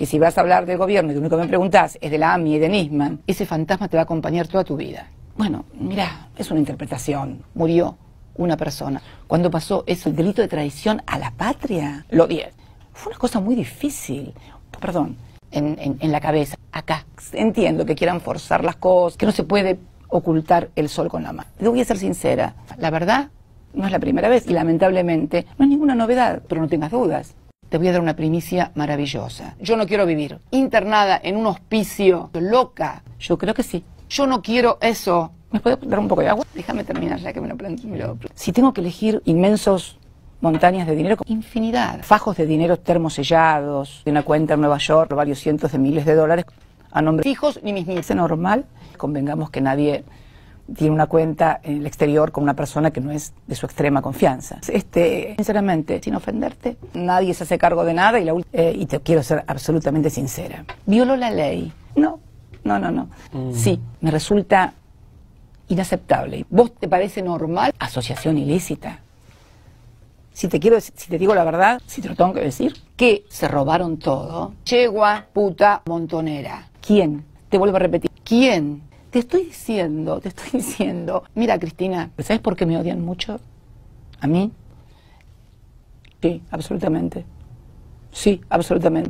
que si vas a hablar del gobierno y lo único que me preguntás es de la AMI y de Nisman, ese fantasma te va a acompañar toda tu vida. Bueno, mira, es una interpretación. Murió una persona. Cuando pasó eso, el delito de traición a la patria, lo diez Fue una cosa muy difícil. Perdón, en, la cabeza, acá. Entiendo que quieran forzar las cosas, que no se puede ocultar el sol con la mano. Te voy a ser sincera, la verdad no es la primera vez y lamentablemente no es ninguna novedad, pero no tengas dudas te voy a dar una primicia maravillosa. Yo no quiero vivir internada en un hospicio, loca. Yo creo que sí. Yo no quiero eso. ¿Me puedes dar un poco de agua? Déjame terminar ya que me lo planteo. Si tengo que elegir inmensos montañas de dinero, infinidad. Fajos de dinero termosellados, de una cuenta en Nueva York, varios cientos de miles de dólares a nombre de hijos ni mis Es normal, convengamos que nadie tiene una cuenta en el exterior con una persona que no es de su extrema confianza. Este, sinceramente, sin ofenderte, nadie se hace cargo de nada y, la, eh, y te quiero ser absolutamente sincera. ¿Violó la ley? No, no, no, no. Mm. Sí, me resulta inaceptable. ¿Vos te parece normal asociación ilícita? Si te quiero si te digo la verdad, si te lo tengo que decir, que se robaron todo. Chegua, puta, montonera. ¿Quién? Te vuelvo a repetir. ¿Quién te estoy diciendo, te estoy diciendo, mira Cristina, ¿sabes por qué me odian mucho? ¿A mí? Sí, absolutamente. Sí, absolutamente.